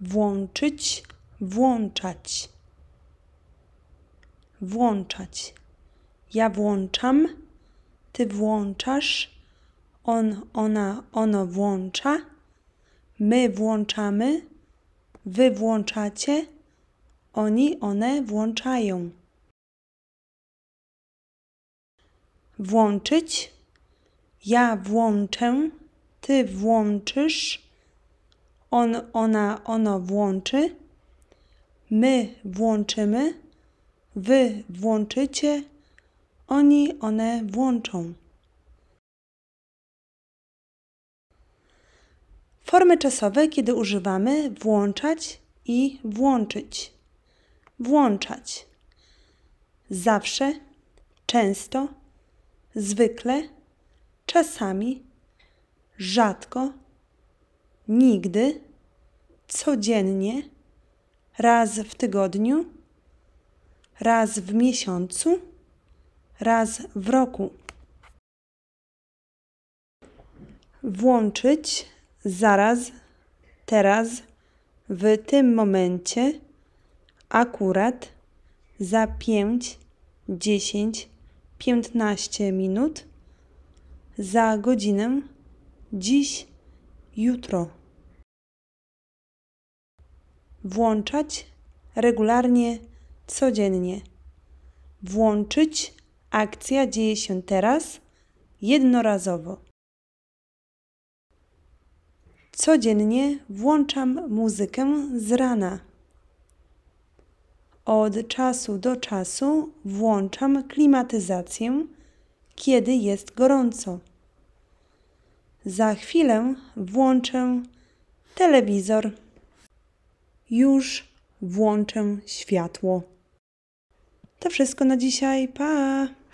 włączyć, włączać. Włączać. Ja włączam, ty włączasz, on, ona, ono włącza, my włączamy, wy włączacie, oni, one włączają. Włączyć. Ja włączę, ty włączysz on, ona, ono włączy, my włączymy, wy włączycie, oni, one włączą. Formy czasowe, kiedy używamy włączać i włączyć. Włączać. Zawsze, często, zwykle, czasami, rzadko nigdy, codziennie, raz w tygodniu, raz w miesiącu, raz w roku. Włączyć zaraz, teraz, w tym momencie, akurat za 5, 10, 15 minut, za godzinę, dziś, jutro włączać regularnie, codziennie. Włączyć akcja dzieje się teraz, jednorazowo. Codziennie włączam muzykę z rana. Od czasu do czasu włączam klimatyzację, kiedy jest gorąco. Za chwilę włączę telewizor. Już włączę światło. To wszystko na dzisiaj. Pa!